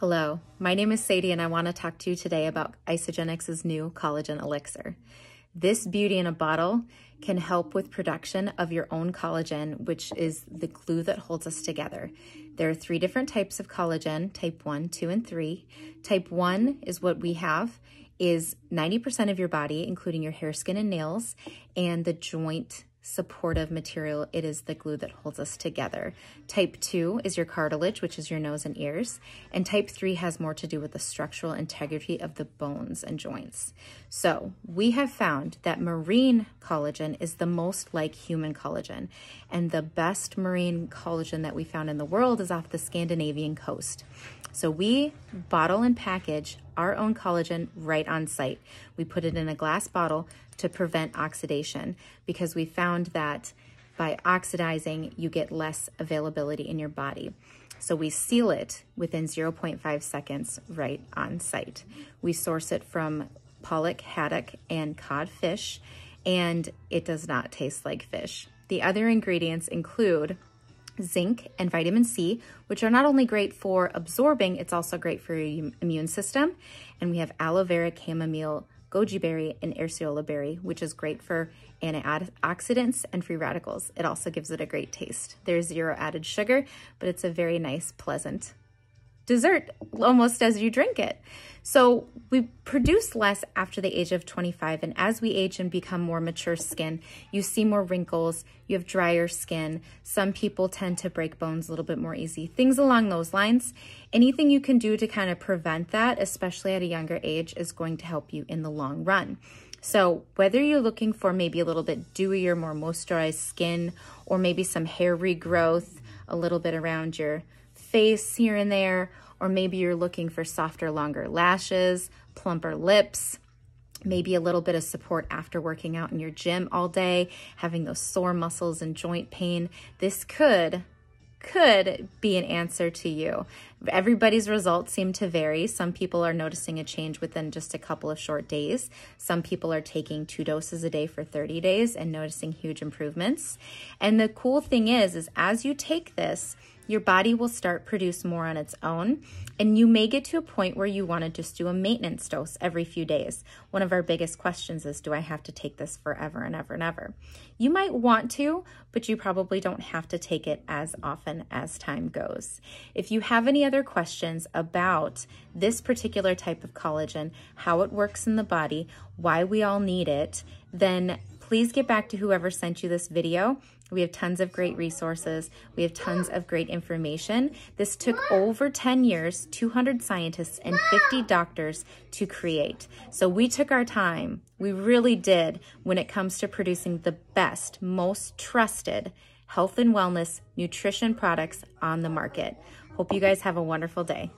Hello, my name is Sadie and I want to talk to you today about Isogenics' new collagen elixir. This beauty in a bottle can help with production of your own collagen, which is the glue that holds us together. There are three different types of collagen, type 1, 2, and 3. Type 1 is what we have, is 90% of your body, including your hair, skin, and nails, and the joint supportive material. It is the glue that holds us together. Type 2 is your cartilage, which is your nose and ears. And type 3 has more to do with the structural integrity of the bones and joints. So we have found that marine collagen is the most like human collagen. And the best marine collagen that we found in the world is off the Scandinavian coast. So we bottle and package our own collagen right on site. We put it in a glass bottle to prevent oxidation because we found that by oxidizing, you get less availability in your body. So we seal it within 0.5 seconds right on site. We source it from pollock, haddock, and codfish, and it does not taste like fish. The other ingredients include zinc, and vitamin C, which are not only great for absorbing, it's also great for your immune system. And we have aloe vera, chamomile, goji berry, and erciola berry, which is great for antioxidants and free radicals. It also gives it a great taste. There's zero added sugar, but it's a very nice, pleasant dessert almost as you drink it. So we produce less after the age of 25. And as we age and become more mature skin, you see more wrinkles, you have drier skin. Some people tend to break bones a little bit more easy, things along those lines. Anything you can do to kind of prevent that, especially at a younger age, is going to help you in the long run. So whether you're looking for maybe a little bit dewier, more moisturized skin, or maybe some hair regrowth, a little bit around your face here and there, or maybe you're looking for softer, longer lashes, plumper lips, maybe a little bit of support after working out in your gym all day, having those sore muscles and joint pain. This could could be an answer to you. Everybody's results seem to vary. Some people are noticing a change within just a couple of short days. Some people are taking two doses a day for 30 days and noticing huge improvements. And the cool thing is, is as you take this, your body will start produce more on its own and you may get to a point where you want to just do a maintenance dose every few days one of our biggest questions is do i have to take this forever and ever and ever you might want to but you probably don't have to take it as often as time goes if you have any other questions about this particular type of collagen, how it works in the body, why we all need it, then please get back to whoever sent you this video. We have tons of great resources. We have tons of great information. This took over 10 years, 200 scientists and 50 doctors to create. So we took our time. We really did when it comes to producing the best, most trusted health and wellness nutrition products on the market. Hope you guys have a wonderful day.